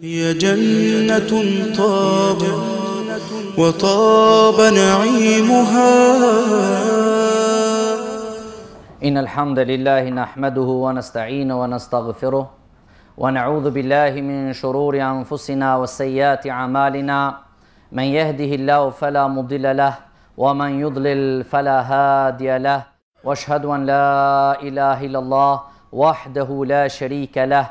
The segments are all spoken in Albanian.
هي جنة طاب وطاب نعيمها إن الحمد لله نحمده ونستعين ونستغفره ونعوذ بالله من شرور أنفسنا وسيئات أعمالنا من يهده الله فلا مضل له ومن يضلل فلا هادي له واشهد أن لا إله إلا الله وحده لا شريك له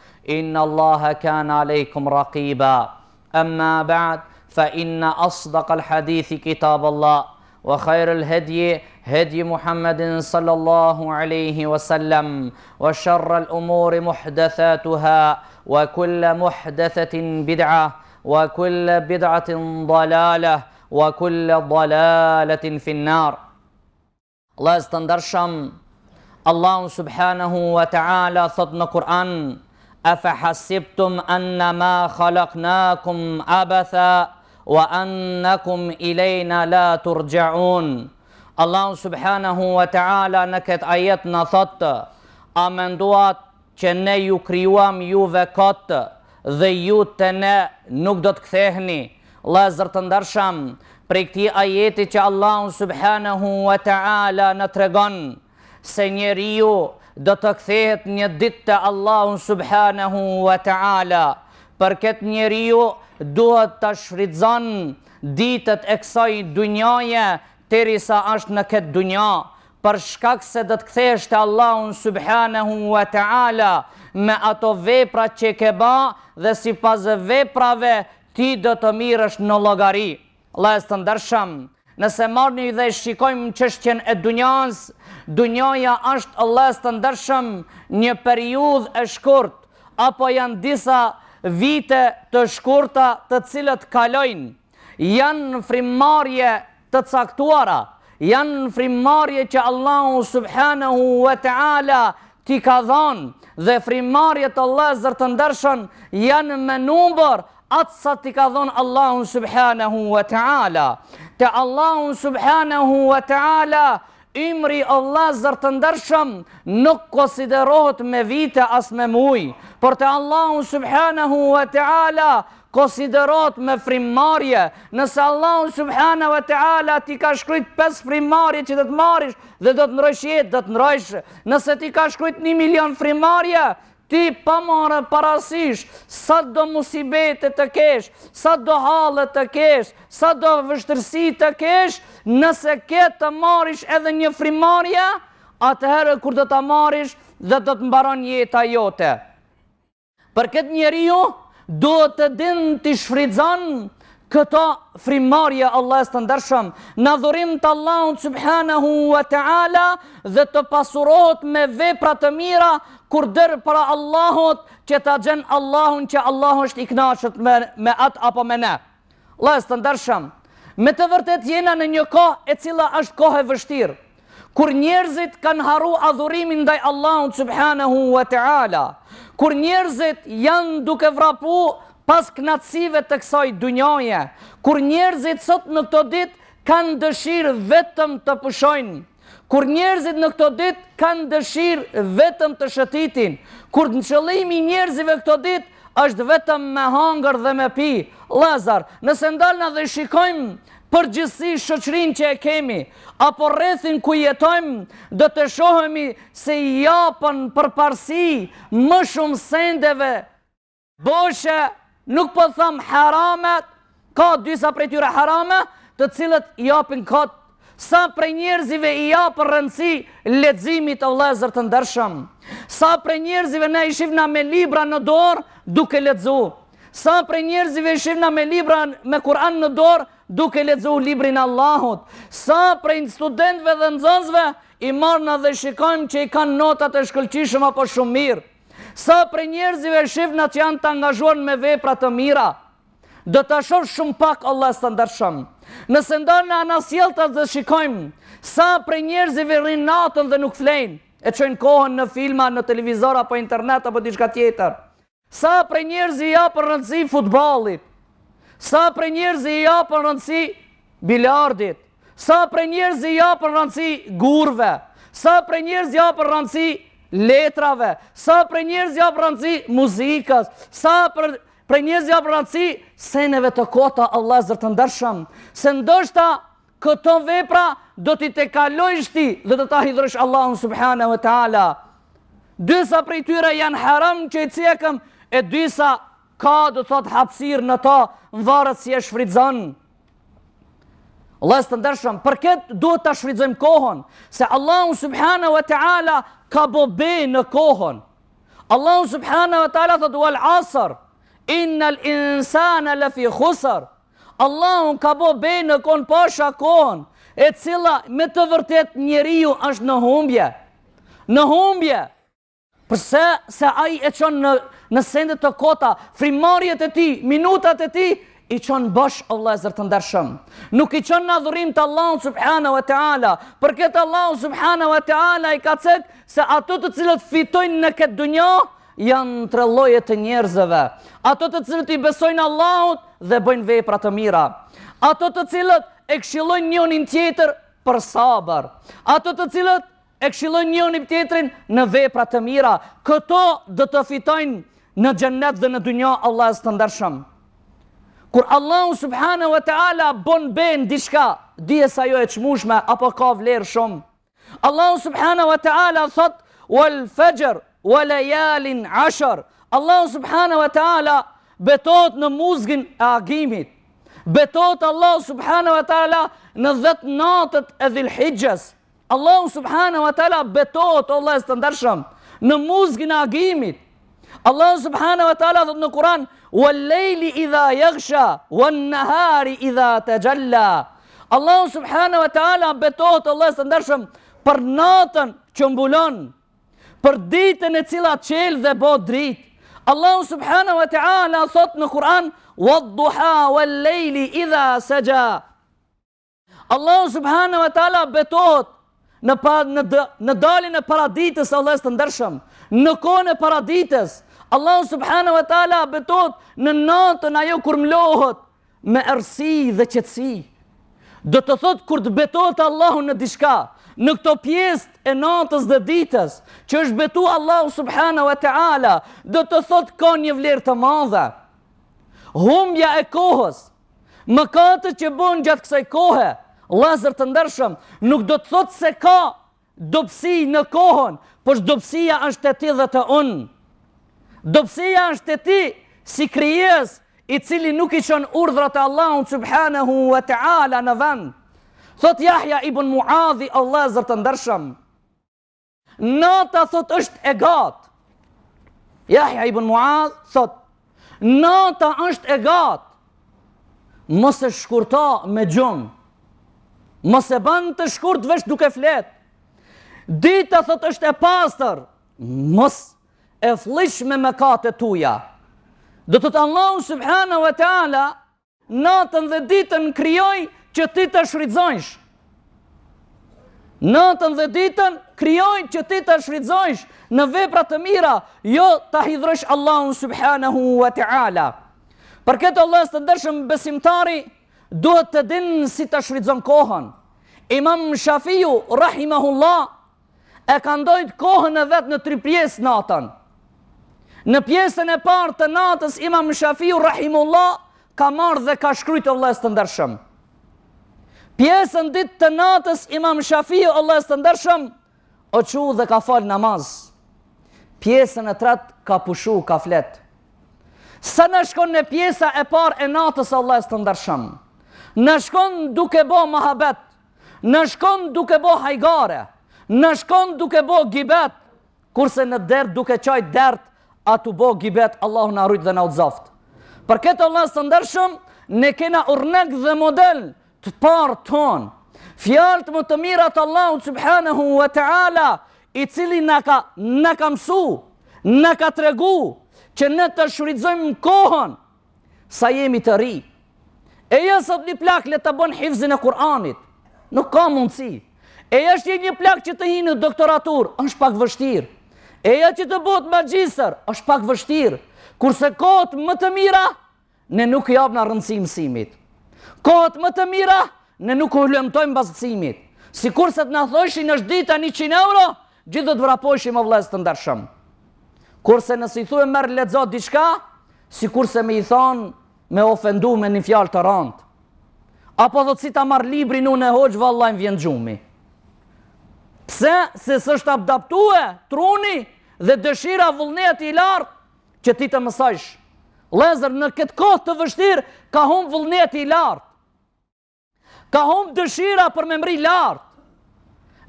إن الله كان عليكم رقيبا أما بعد فإن أصدق الحديث كتاب الله وخير الهدي هدي محمد صلى الله عليه وسلم وشر الأمور محدثاتها وكل محدثة بدعة وكل بدعة ضلالة وكل ضلالة في النار الله استندرشم الله سبحانه وتعالى صدنا قرآن Afe hasiptum anna ma khalaknakum abatha Wa annakum kum ilajna la turgjaun Allah subhanahu wa ta'ala në këtë ajet në thotë A menduat nduat që ne ju kryuam ju ve kotë Dhe ju të ne nuk do të kthehni Lazër të ndërsham Për i këti ajeti që Allah subhanahu wa ta'ala në tregon Se njeri ju do të kthehet një ditë të Allahun subhanahu wa ta'ala. Për këtë njeri ju duhet të shfridzan ditët e kësaj dunjaje të risa ashtë në këtë dunja. Për shkak se do të kthehesh të Allahun subhanahu wa ta'ala me ato vepra që ke ba dhe si pas veprave ti do të mirësh në logari. Lajës të ndërshëm, nëse marni dhe shikojmë qështjen e dunjansë, Dunjaja është Allah së të ndërshëm një periudh e shkurt, apo janë disa vite të shkurta të cilët kalojnë. Janë në frimarje të caktuara, janë në frimarje që Allah subhanahu wa ta'ala ti ka dhonë, dhe frimarje të Allah së të ndërshëm janë me numër, atë sa ti ka dhonë Allah subhanahu wa ta'ala. Te Allah subhanahu wa ta'ala, imri Allah zërë të ndërshëm nuk kosiderohet me vite as me muj, për të Allahun subhanahu wa ta'ala kosiderohet me frimmarje, nëse Allahun subhanahu wa ta'ala ti ka shkryt 5 frimmarje që dhe të marish dhe do të nërëshjet, do të nërëshë, nëse ti ka shkryt 1 milion frimmarje, ti pa marë parasish, sa do musibete të kesh, sa do halët të kesh, sa do vështërsi të kesh, nëse ke të marish edhe një frimarja, atëherë kur të të marish dhe të të mbaron jetë a jote. Për këtë njeri ju, do të din të shfridzanë, këto frimarje Allah së të ndërshëm, në dhurim të Allahun subhanahu wa ta'ala dhe të pasurot me vepra të mira, kur dërë para Allahot që të gjenë Allahun që Allah është iknashët me, me atë apo me ne. Allah së të ndërshëm, me të vërtet jena në një kohë e cila është kohë e vështirë, kur njerëzit kanë haru adhurimin ndaj Allahun subhanahu wa ta'ala, kur njerëzit janë duke vrapu, pas knatsive të kësoj dunjoje, kur njerëzit sot në këto dit kanë dëshirë vetëm të pëshojnë, kur njerëzit në këto dit kanë dëshirë vetëm të shëtitin, kur në qëlejmi njerëzive këto dit është vetëm me hangër dhe me pi. Lazar, nëse ndalëna dhe shikojmë për gjithësi shëqrin që e kemi, apo rrethin ku jetojmë, dhe të shohemi se japën për parësi më shumë sendeve, Bosha! Nuk po thëmë haramet, ka dysa prej tyre harame, të cilët i apin këtë, sa prej njerëzive i apë rëndësi ledzimit o lezër të ndërshëm, sa prej njerëzive ne i shifna me libra në dorë duke ledzu, sa prej njerëzive i shifna me libra me Kur'an në dorë duke ledzu librin Allahut, sa prej studentve dhe nëzënzve i marna dhe shikojmë që i kanë notat e shkëllqishëm apo shumë mirë, Sa për njerëzive e në që janë të angazhuar me vepra të mira, dhe të ashof shumë pak Allah së të ndërshëm. Nëse ndonë në anasjel të dhe shikojmë, sa për njerëzive rinë natën dhe nuk flenë, e qënë kohën në filma, në televizor, apo internet, apo dishka tjetër. Sa për njerëzive ja për rëndësi futbalit, sa për njerëzive ja për rëndësi bilardit, sa për njerëzive ja për rëndësi gurve, sa për njerëzive ja për rëndësi letrave, sa për njërës ja për rëndësi muzikës, sa për për njëzë ja për nëci, seneve të kota Allah zërë të ndërshëm, se ndoshta këto vepra do t'i te kalojsh ti dhe të ta hidrësh Allahun subhane vë ta'ala. Dysa për i tyre janë haram që i cjekëm, e dysa ka do t'hat hapsir në ta në varët si e shfridzon. Allah zërë të ndërshëm, për këtë duhet t'a shfridzojmë kohën, se në subhane vë ta'ala ka bo në kohën. Allah subhana wa ta'la të duhal asër, inna l'insana lëfi khusër, Allah ka bo në kohën, pasha kohën, e cila me të vërtet njeri ju është në humbje, në humbje, përse se aji e qonë në sendet të kota, frimarjet e ti, minutat e ti, i qënë bësh e zërë të ndërshëm. Nuk i qënë në dhurim të Allahun subhana wa ta'ala, për këtë Allah subhana wa ta'ala i ka cëkë se ato të cilët fitojnë në këtë dunjo, janë tre lojët të njerëzëve. Ato të cilët i besojnë Allahut dhe bëjnë vepra të mira. Ato të cilët e këshilojnë njonin tjetër për sabër. Ato të cilët e këshilojnë njonin tjetërin në vepra të mira. Këto dhe të fitojnë në gjennet dhe në dunjo Allahus të ndërshëmë. Kur Allahu subhanë wa ta'ala bon ben diçka, dhije sa jo e qmushme, apo ka vlerë shumë. Allahu subhanë wa ta'ala thot, wal fejër, wal e jalin Allahu subhanë wa ta'ala betot në muzgin e agimit. Betot Allahu subhanë wa ta'ala në dhët natët e dhil hijgjës. Allahu subhanë wa ta'ala betot, Allah e së të ndërshëm, në muzgin e agimit. Allah subhanahu wa ta'ala thot në Kur'an, "Wa idha yaghsha wa an idha tajalla." Allah subhanahu wa ta'ala betohët Allah së ndershëm për natën që mbulon, për ditën e cila qel dhe bo dritë. Allah subhanahu wa ta'ala thot në Kur'an, "Wa ad-duha idha saja." Allah subhanahu wa ta'ala betohët në dalin në, e paraditës së Allahut të ndershëm në kone e paradites, Allah subhanahu wa ta'ala betot në natën ajo kur mlohët me ersi dhe qetsi. Do të thot kur të betot Allah në dishka, në këto pjesë e natës dhe ditës, që është betu Allah subhanahu wa ta'ala, do të thot ka një vlerë të madhe. Humbja e kohës, më katët që bon gjatë kësaj kohë, lazër të ndërshëm, nuk do të thot se ka dopsi në kohën, për shë dopsia është të ti dhe të unë. Dopsia është të ti si kryes i cili nuk i qënë urdhrat e unë subhanahu wa ta'ala në vend. Thot Jahja i bun muadhi Allah zërë të ndërshëm. Nata thot është e gatë. Jahja i bun muadhi thot nata është e gatë. Mëse shkurta me gjumë, mëse bën të shkurt vështë duke fletë, Dita thot është e pastër. Mos e flish me mëkatet tuaja. Do të Allahu subhanahu wa taala natën dhe ditën krijoi që ti ta shfrytëzosh. Natën dhe ditën krijoi që ti ta shfrytëzosh në vepra të mira, jo ta hidhrosh Allahu subhanahu wa taala. Për këtë së të dashur besimtari duhet të dinë si të shridzon kohën. Imam Shafiu, rahimahullah, e ka ndojt kohën e vetë në tri pjesë natën. Në pjesën e partë të natës, imam Shafiu Rahimullah ka marrë dhe ka shkrytë o lesë të ndërshëm. Pjesën ditë të natës, imam Shafiu o lesë të ndërshëm, o që dhe ka falë namazë. Pjesën e tretë ka pushu, ka fletë. Sa në shkon në pjesa e parë e natës Allah së të ndërshëm. Në shkon duke bo mahabet, në shkon duke bo hajgare, në shkon duke bo gibet, kurse në dert duke qaj dert, a të bo gibet, Allah në arrujt dhe në autzaft. Për këtë Allah së ndërshëm, ne kena urnek dhe model të parë tonë, fjallët më të mirat Allah subhanahu wa ta'ala, i cili në ka, në ka mësu, në ka të regu, që në të shuridzojmë në kohën, sa jemi të ri. E jësë një plak le të bënë hivzin e Kur'anit, nuk ka mundësi, E është i një plak që të hinë në doktoratur, është pak vështirë. E ja që të botë magjisër, është pak vështirë. Kurse kohët më të mira, ne nuk javë në rëndësimë mësimit. Kohët më të mira, ne nuk hullëmtojmë simit, Si kurse të në thoshin është dita 100 euro, gjithë dhe të vrapojshim më vlesë të ndërshëm. Kurse nësë i thujë mërë ledzot diçka, si kurse me i thonë me ofendu me një fjalë të rëndë. Apo dhëtë si ta marë libri në në hoqë, vallajnë vjenë gjumi. Pse se sështë abdaptue truni dhe dëshira vullnet i lartë që ti të mësajsh. Lezër, në këtë kohë të vështirë ka hum vullnet i lartë. Ka hum dëshira për mri lartë.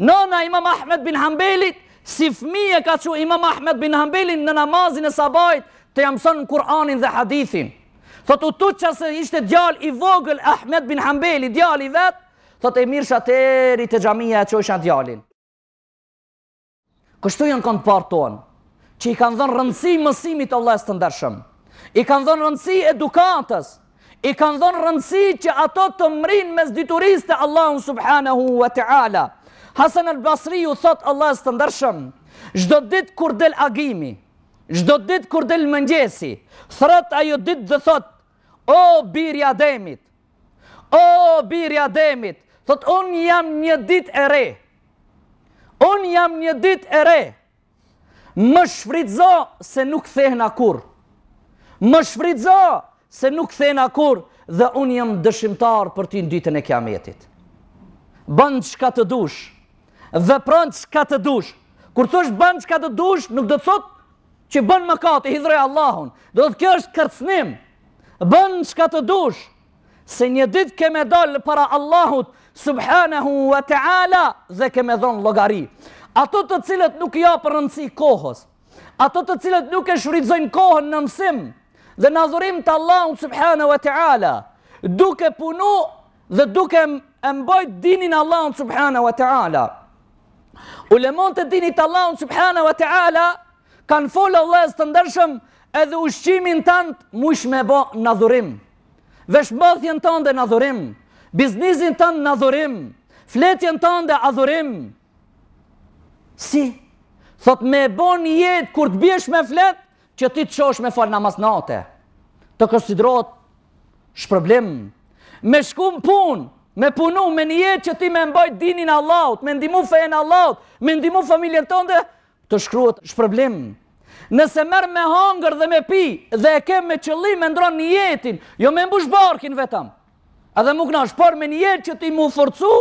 Nëna imam Ahmed bin Hambelit, si fmije ka që imam Ahmed bin Hambelin në namazin e sabajt të jamëson në Kur'anin dhe hadithin. Thotë u të që se ishte djal i vogël Ahmed bin Hambeli, djal i vetë, thotë e mirë shateri të gjamija që isha djalin. Kështu janë kanë parë tonë, që i kanë dhënë rëndësi mësimit të lesë të ndërshëm, i kanë dhënë rëndësi edukatës, i kanë dhënë rëndësi që ato të mrinë mes dituris të Allahun Subhanahu wa ta'ala. Hasan el Basri ju thotë Allah së të ndërshëm, gjdo ditë kur del agimi, gjdo ditë kur del mëngjesi, thërët ajo ditë dhe thotë, o birja demit, o birja demit, thotë unë jam një ditë e rejë, Unë jam një dit e re, më shfridzo se nuk thehen akur, më shfridzo se nuk thehen akur, dhe unë jam dëshimtar për ti në ditën e kiametit. metit. që ka të dush, dhe prëndë që ka të dush, kur të është bëndë që ka të dush, nuk do të thot që bëndë më ka të hidrej Allahun, do të kjo është kërcnim, bëndë që ka të dush, se një dit keme dalë para Allahut, subhanahu wa ta'ala dhe ke me dhonë logari. Ato të cilët nuk ja për rëndësi kohës, ato të cilët nuk e shuridzojnë kohën në mësim, dhe nazorim të Allahun subhanahu wa ta'ala, duke punu dhe duke e mbojt dinin Allahun subhanahu wa ta'ala. Ulemon të dinit Allah Allahun subhanahu wa ta'ala, kanë folë Allah së të ndërshëm, edhe ushqimin të antë mush me bo nadhurim, dhe shmëthjen të ndë nadhurim, biznizin tënë në adhurim, fletjen tënë dhe adhurim. Si? Thot me bon jetë kur të bjesh me fletë, që ti të shosh me falë namaz masnate, Të kësidrot shpërblim. Me shkum punë, me punu, me një jetë që ti me mbajt dinin Allahut, me ndimu fejnë Allahut, me ndimu familjen tënë dhe të shkruat shpërblim. Nëse merë me hangër dhe me pi, dhe e kem me qëllim, me ndronë një jetin, jo me mbush barkin vetëm. Edhe më kënash, por me njerë që ti mu forcu,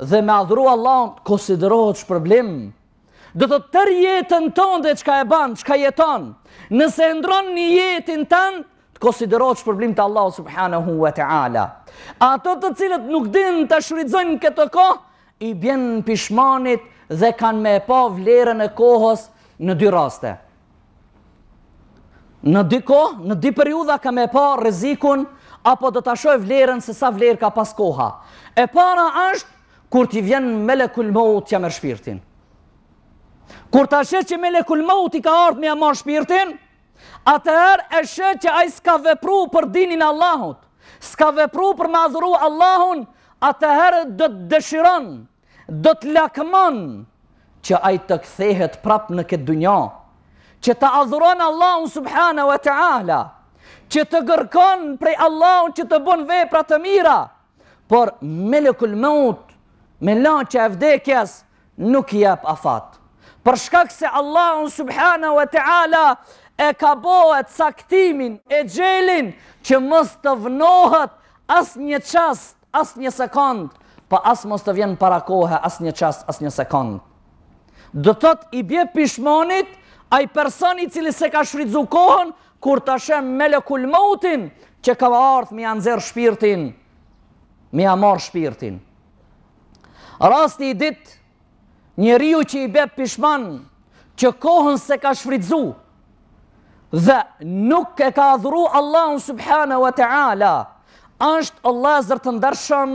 dhe me adhru Allah, konsiderohet shpërblim. problem. Dhe të tër jetën ton dhe qka e ban, qka jeton, nëse ndron një jetin ton, të konsiderohet shë problem të Allah, subhanahu wa ta'ala. Ato të cilët nuk din të shuridzojnë këtë kohë, i bjen në pishmanit dhe kanë me e vlerën e kohës në dy raste. Në dy kohë, në dy periudha ka me e po rezikun, apo do të ashoj vlerën se sa vlerë ka pas koha. E para është, kur t'i vjen melekul maut t'ja mërë shpirtin. Kur t'a shet që melekul maut i ka ardhë me a marë shpirtin, atëherë e shet që a i s'ka vepru për dinin Allahut, s'ka vepru për madhuru Allahun, atëherë do të dëshiron, do lakman, që a i të kthehet prapë në këtë dunja, që të adhuron Allahun subhana wa ta'ala, që të gërkon prej Allahun që të bën vepra të mira, por me lëkull maut, me lanqa e vdekjes, nuk jep afat. Për shkak se unë subhana wa ta'ala e ka bohet saktimin e gjelin që mës të vnohet as një qast, as një sekund, pa as mës të vjen para kohë, as një qast, as një sekund. Dëtot i bje pishmonit, a i personi cili se ka shridzu kohën, kur të shem me lëkull që ka ardhë mi anëzër shpirtin, mi amar shpirtin. Rasti i dit, njeriu që i bep pishman, që kohën se ka shfridzu, dhe nuk e ka adhuru Allahun subhana wa ta'ala, është Allah zërë të ndërshëm,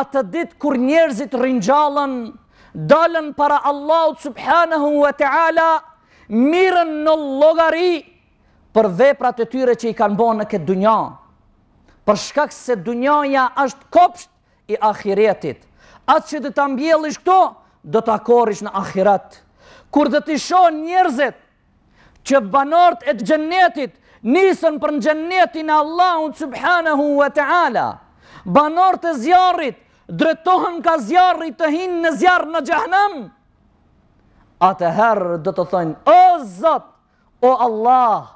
atë dit kur njerëzit rinjallën, dalën para Allahut subhana wa ta'ala, mirën në logari, për veprat e tyre që i kanë bënë në këtë dunja. Për shkak se dunjaja është kopsht i ahiretit. Atë që dhe të mbjellish këto, dhe të akorish në ahirat. Kur dhe të shon njerëzit që banorët e të gjennetit nisën për në e Allahun subhanahu wa ta'ala, banorët e zjarit dretohen ka zjarit të hinë në zjarë në gjahnem, atëherë dhe të thonë, o Zot, o Allah,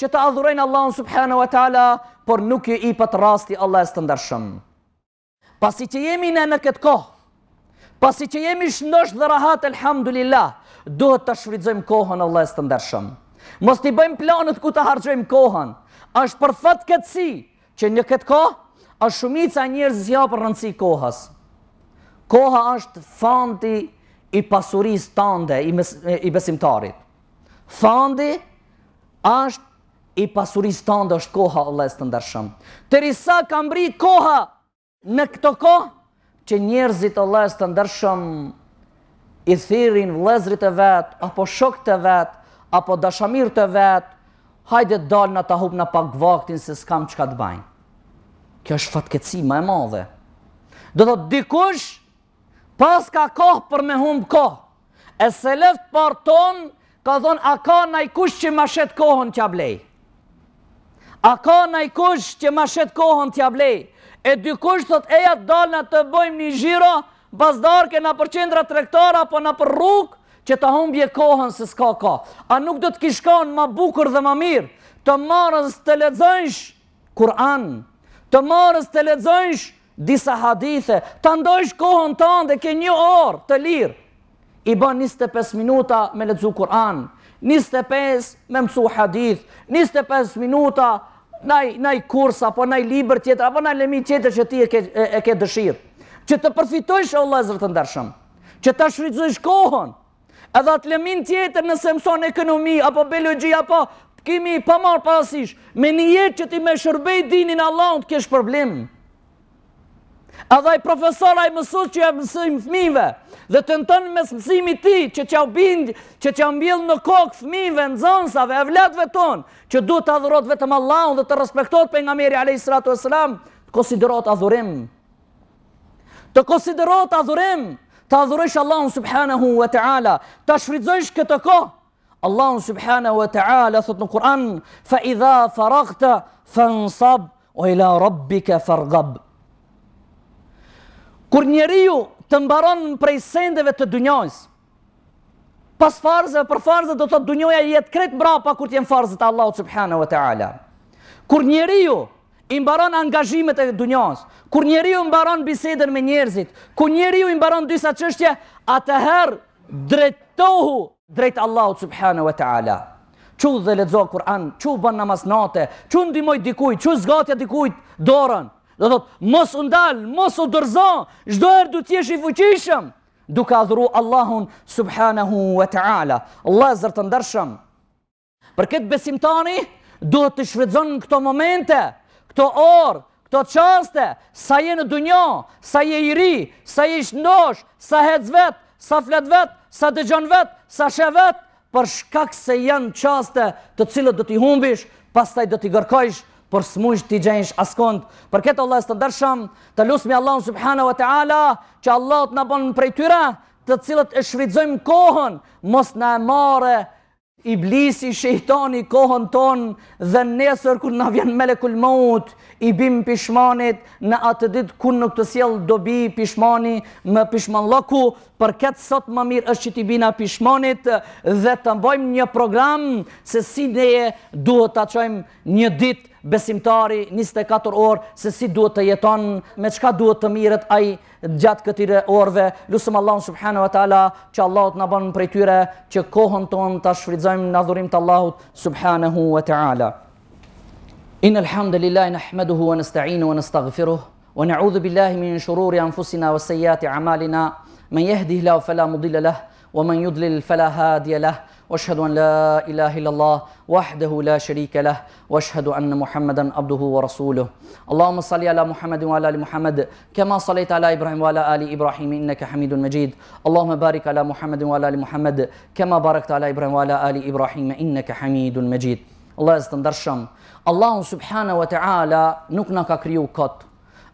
që të adhurojnë Allahun subhanahu wa taala, por nuk i pat rasti Allah është ndarshëm. Pasi që jemi në në këtë kohë, pasi që jemi shndosh dhe rahat alhamdulillah, duhet të shfrytëzojmë kohën Allah është ndarshëm. Mos i bëjmë planet ku të harxojmë kohën. Është për fat këtësi si që në këtë kohë është shumica e njerëzve zgjo për rëndsi kohës. Koha është fanti i pasurisë tande i besimtarit. Fandi është i pasuris të ndë është koha o lesë të ndërshëm. Të risa kam bri koha në këto kohë që njerëzit o lesë të ndërshëm i thirin vlezrit e vetë, apo shok të vetë, apo dashamir të vetë, hajde dalë në të hubë në pak vaktin se s'kam që ka të bajnë. Kjo është fatkeci ma e madhe. Do të dikush pas ka kohë për me humë kohë. E se lef parton, ka dhonë, a ka në i kush që ma shetë kohën që a blejë. A ka naj kush që ma shetë kohën t'ja blej? E dy kush thot eja në të bojmë një gjiro, bazdarke në për qendra trektora, po në për rrugë, që të humbje kohën se s'ka ka. A nuk do t'kishkan ma bukur dhe ma mirë, të marës të ledzojnsh Kur'an, të marës të ledzojnsh disa hadithe, të ndojsh kohën të ndë ke një orë të lirë. I ba 25 minuta me ledzu Kur'an, 25 me mësu hadith, 25 minuta me ledzu naj kurs, apo naj liber tjetër, apo naj lemi tjetër që ti e ke dëshirë. Që të përfitojshë o lezër të ndarshëm, që të shrytëzojsh kohën, edhe atë lemin tjetër nëse mëson ekonomi, apo belogji, apo kimi pëmarë pasish, me një jetë që ti me shërbej dinin Allah, në të kesh problemë edhe profesoraj profesor a i mësus që ja mësim fëmive, dhe të nëtonë mes mësimi ti që që bindë, që që mbjellë në kokë fëmive, në zënsave, e vletve tonë, që du të adhurot vetëm Allahun dhe të respektot për nga meri a.s. të konsiderot adhurim. Të konsiderot adhurim, të adhurish Allahun subhanahu wa ta'ala, të shfridzojsh këtë kohë, Allahun subhanahu wa ta'ala, thot në Kur'an, fa idha faragta, fa nësab, o ila rabbi ka fargabë. Kur njeriu të mbaron prej sendeve të dunjojës, pas farzëve, për farzët do të të dunjoja jetë kretë mbra pa kur t'jem farzët Allahu Subhanahu wa Ta'ala. Kur njeriu i mbaron angazhimet e dunjojës, kur njeriu ju mbaron biseden me njerëzit, kur njeriu i mbaron dysa qështje, atëherë drejtohu drejt Allahu Subhanahu wa Ta'ala. Që dhe lezo Kur'an, që bën namaz nate, që ndimoj dikuj, që zgatja dikuj dorën, dhe thot, mos undal, mos u dërzo, gjdojrë du t'jesh i fuqishëm, duka adhuru Allahun subhanahu wa ta'ala. Allah e zërë të ndërshëm. Për këtë besim tani, duhet të shvridzon në këto momente, këto orë, këto qaste, sa je në dunjo, sa je i ri, sa je i sa hec vet, sa flet vet, sa dëgjon vet, sa she për shkak se janë qaste të cilët dhe t'i humbish, pas taj dhe t'i gërkojsh por smujt ti gjenjsh askond. Për këtë Allah është të të lusë me Allah subhana wa ta'ala, që Allah të nabonë në prej tyra, të cilët e shvizojmë kohën, mos në amare, iblisi, shejtoni, kohën tonë, dhe nesër kër në vjen mele kul maut, i bim pishmanit, në atë ditë kër nuk të siel dobi pishmani, më pishman laku, për këtë sot më mirë është që ti bina pishmonit dhe të mbojmë një program se si ne duhet të qojmë një dit besimtari 24 orë se si duhet të jeton me qka duhet të miret aj gjatë këtire orëve lusëm Allahun subhanu wa ta'ala që Allahut të nabonë për e tyre që kohën ton të shfridzojmë në dhurim të Allahut subhanahu wa ta'ala In alhamdhe lillahi në ahmeduhu wa nësta'inu wa nësta'gëfiruhu wa na'udhu billahi min shururi anfusina wa sejati amalina من يهده الله فلا مضل له ومن يضلل فلا هادي له واشهد ان لا اله الا الله وحده لا شريك له واشهد ان محمدا عبده ورسوله اللهم صل على محمد وعلى ال محمد كما صليت على ابراهيم وعلى ال ابراهيم انك حميد مجيد اللهم بارك على محمد وعلى ال محمد كما باركت على ابراهيم وعلى ال ابراهيم انك حميد مجيد الله يستندرشم الله سبحانه وتعالى نكنك كريو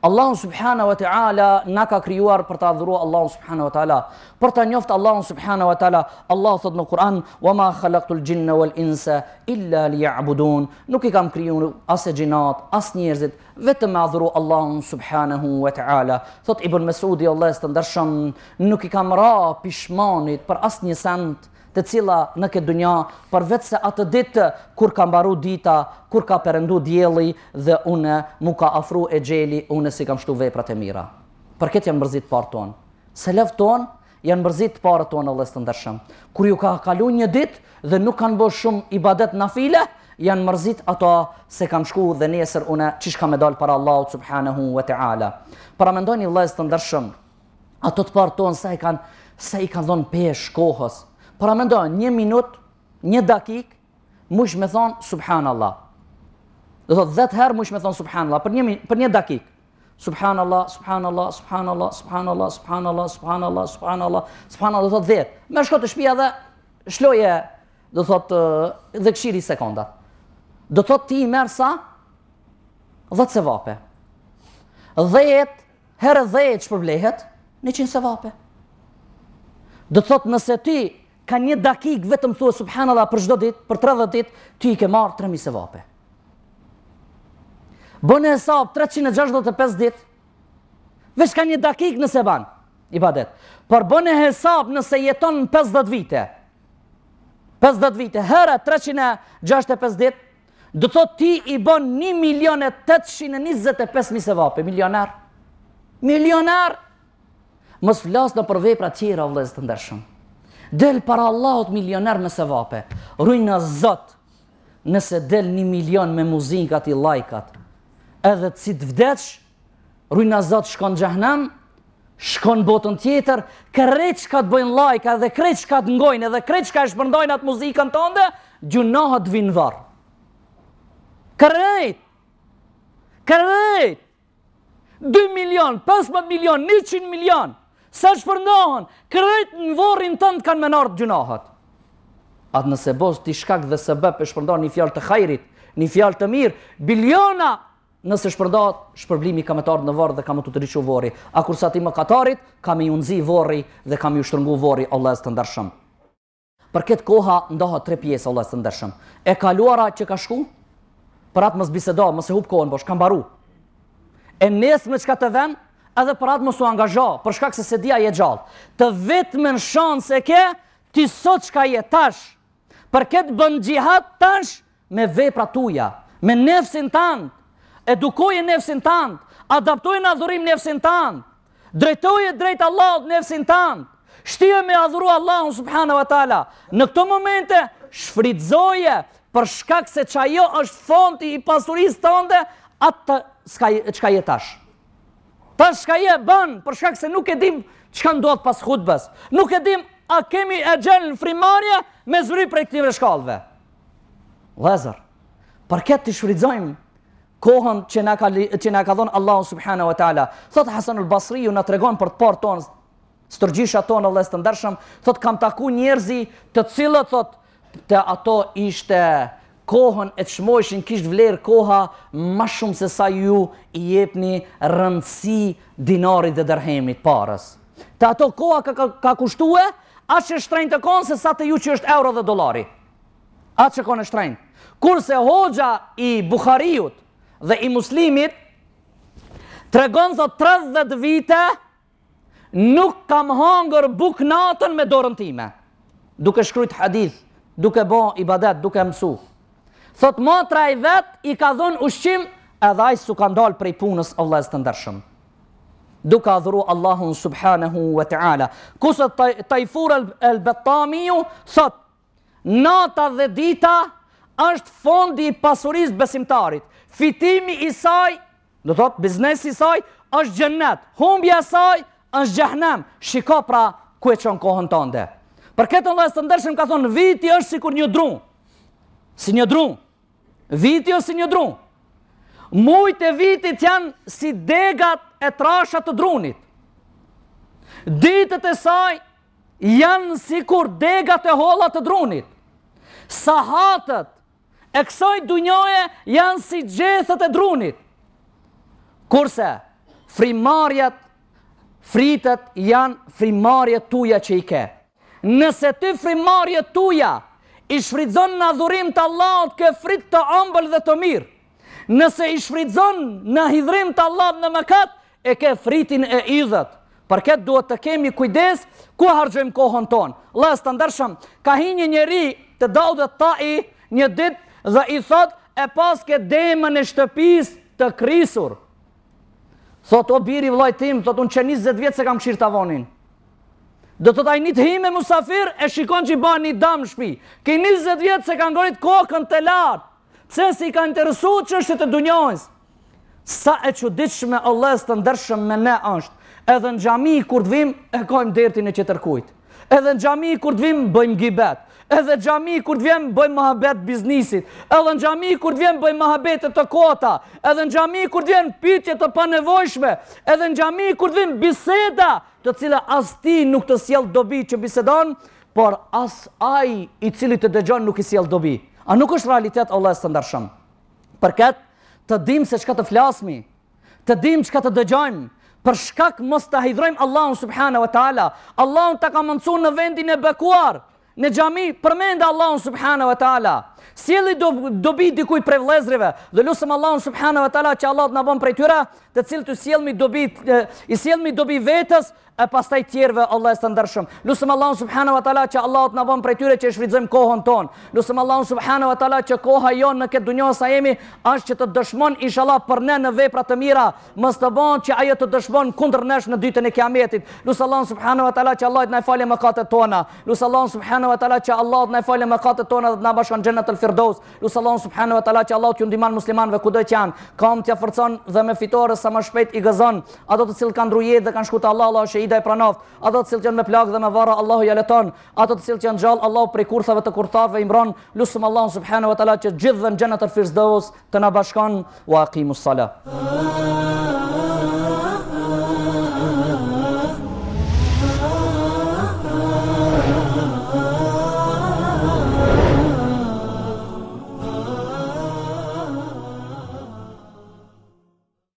Allahu subhanahu wa ta'ala na ka krijuar për ta adhuruar Allahu subhanahu wa ta'ala, për ta njoft Allahu subhanahu wa ta'ala. Allahu thot në Kur'an, "Wa ma khalaqtul jinna wal insa illa liya'budun." Nuk i kam krijuar as xhinat, as njerëzit, vetëm me adhuru Allahu subhanahu wa ta'ala. Thot Ibn Mas'udi Allahu të nuk i kam ra pishmanit për asnjë send, të cila në këtë dunja, për vetë se atë ditë kur ka mbaru dita, kur ka përëndu djeli dhe une mu ka afru e gjeli, une si kam shtu veprat e mira. Për këtë janë mërzit parë tonë. Se levë tonë, janë mërzit parë tonë e lesë të ndërshëm. Kur ju ka kalu një ditë dhe nuk kanë bërë shumë i badet në file, janë mërzit ato se kam shku dhe njesër une që shka me dalë para Allah subhanahu wa ta'ala. Para me ndoni lesë të ndërshëm, ato të parë tonë se i kanë dhonë peshë kohës, Pra me ndonë, një minut, një dakik, mush me thonë Subhanallah. Dhe thotë, dhe të herë mush me thonë Subhanallah, për një, për dakik. Subhanallah, Subhanallah, Subhanallah, Subhanallah, Subhanallah, Subhanallah, Subhanallah, Subhanallah, dhe thotë dhe. Me shko të shpia dhe shloje, dhe thotë, dhe këshiri sekonda. Dhe thotë ti i merë sa? Dhe të sevape. Dhe jetë, herë dhe jetë që përblehet, në qinë sevape. Dhe thotë nëse ti ka një dakik vetëm thua subhana dhe për shdo dit, për 30 dit, ty i ke marë 3.000 sevape. Bënë e hesap 365 dit, vesh ka një dakik në seban, i badet, por bënë e hesap nëse jeton në 50 vite, 50 vite, herë 365 dit, dhe thot ti i bën 1.825.000 sevape, milionar, milionar, mësë flasë në përvej pra tjera vëllës të ndërshëmë. Del para Allahot milioner me sevape. Rujna zot, nëse del një milion me muzinkat i lajkat. Edhe të si të vdeqë, rujna zot shkon gjahnem, shkon botën tjetër, që ka të bëjnë lajka dhe që ka të ngojnë edhe që ka e shpërndojnë atë muzikën të ndë, gjunahat të vinë varë. Kreç! Kreç! 2 milion, 15 milion, 100 milion! Sa shpërndohen, krejt në vorin tënd kanë më nart Atë nëse bos ti shkak dhe se bëpë e shpërndon një fjalë të hajrit, një fjalë të mirë, biliona nëse shpërndohet, shpërblimi ka më të në varr dhe ka më të rritur A kursati ti më katarit, ka më unzi vori dhe ka më shtrëngu vorri Allah e ndërshëm. Për këtë kohë ndoha tre pjesë Allah e stëndarshëm. E kaluara që ka shku, prapë mos bisedo, mos e hub kohën bosh, po ka mbaru. E nesër me çka të vënë, edhe për atë mos u angazho, për shkak se se dia je gjallë. Të vetëme në shansë e ke, ti sot shka je tash, për ketë bën gjihat tash me vepra tuja, me nefsin tanë, edukoje nefsin tanë, adaptoje në adhurim nefsin tanë, drejtoje drejt Allah nefsin tanë, shtije me adhuru Allahun subhana wa tala. Në këto momente, shfridzoje për shkak se qajo është fonti i pasuris të onde, atë të që ka jetashë. Pas shka je banë, për shkak se nuk e dim që kanë pas hudbës. Nuk e dim a kemi e në frimarja me zëri për e këtive shkallëve. Lezër, për këtë të shfridzojmë kohën që nga ka dhonë Allahu Subhanahu wa Ta'ala. Thotë Hasanul al Basri ju nga të regonë për të parë tonë, stërgjisha tonë në lesë të ndërshëm, thotë kam taku njerëzi të cilët, thotë të ato ishte kohën e të shmojshin kisht vlerë koha ma shumë se sa ju i jepni rëndësi dinarit dhe dërhemit parës. Të ato koha ka kushtue, atë që shtrejnë të konë se sa të ju që është euro dhe dolari. Atë që konë e shtrejnë. Kurse hoxha i Bukhariut dhe i muslimit, të regonë 30 vite, nuk kam hangër buk natën me dorën time. Duke shkryt hadith, duke bo i badet, duke mësuhë thot matra i vet i ka dhon ushqim edhe ai su ka dal prej punës Allah të ndershëm. Duke adhuru Allahun subhanahu wa ta'ala. Kusë tajfur al-Battamiu thot nata dhe dita është fondi i pasurisë besimtarit. Fitimi i saj, do thot biznesi i saj është xhennet. Humbja e saj është xhehenam. Shiko pra ku e çon kohën tënde. Për këtë Allah të ndershëm ka thonë viti është sikur një drum. Si një drum. Viti o si një drun. Mujtë e vitit janë si degat e trashat të drunit. Ditët e saj janë si kur degat e holat të drunit. Sahatët e kësoj dunjoje janë si gjethët e drunit. Kurse, frimarjet, fritët janë frimarjet tuja që i ke. Nëse ty frimarjet tuja, i shfridzon në adhurim të Allahot ke frit të ambël dhe të mirë. Nëse i shfridzon në hidrim të Allahot në mëkat, e ke fritin e idhët. Për këtë duhet të kemi kujdes, ku hargjëm kohën tonë. Lësë të ndërshëm, ka hi një njeri të daudet ta i një dit dhe i thot e pas ke demën e shtëpis të krisur. Thot, o biri vlajtim, thot, unë që 20 vjetë se kam këshirë të avonin. Do të taj një të hime musafir e shikon që i ba një damë shpi. Ke 20 vjetë se kanë gërit kokën të lartë. Pse si ka interesu që është të dunjojnës? Sa e që diqë me Allah së të ndërshëm me ne është. Edhe në gjami i kur të vim e kojmë dirtin e që tërkujtë edhe në gjami kur të vim bëjmë gibet, edhe në gjami kur të vim bëjmë mahabet biznisit, edhe në gjami kur të vim bëjmë mahabet të të kota, edhe në gjami kur të vim të panevojshme, edhe në gjami kur të vim biseda, të cilë as ti nuk të sjell dobi që bisedon, por as aj i cili të dëgjon nuk i sjell dobi. A nuk është realitet Allah e së ndarshëm? Përket të dim se qka të flasmi, të dim qka të dëgjojmë, për shkak mos të hidrojmë Allahun Subhanahu wa Ta'ala, Allahun të ka mëndësu në vendin e bëkuar, në gjami përmend Allahun Subhanahu wa Ta'ala. Sjeli dobi dikuj prej vlezrive Dhe lusëm Allah në subhanëve të tala Që Allah të nabon prej tyra Të cilë të sjelmi dobi eh, I sjelmi dobi vetës E pas taj tjerve Allah e së ndërshëm Lusëm Allah në subhanëve të tala Që Allah të nabon prej tyre Që e shvizëm kohën ton Lusëm Allah në subhanëve të tala Që koha jonë në këtë dunjohë sa jemi Ashtë që të dëshmon Inshallah për ne në vepra të mira Mës të bon që ajo të dëshmon Kundër nesh në dytën e kiametit Lusë Allah në Al Firdaus, ju sallallahu subhanahu wa taala që Allahu t'ju ndihmon muslimanëve kudo që janë. Kam t'ia forcon dhe me fitore sa më shpejt i gëzon ato të cilët kanë ndrujet dhe kanë shkuar te Allahu, Allahu shehida e pranoft. Ato të cilët janë me plagë dhe me varra, Allahu ja leton. Ato të cilët janë gjallë, Allahu prej kurthave të kurthave i mbron. Lusum Allahu subhanahu wa taala që gjithë në xhenet e Firdaus të na bashkon wa aqimus sala.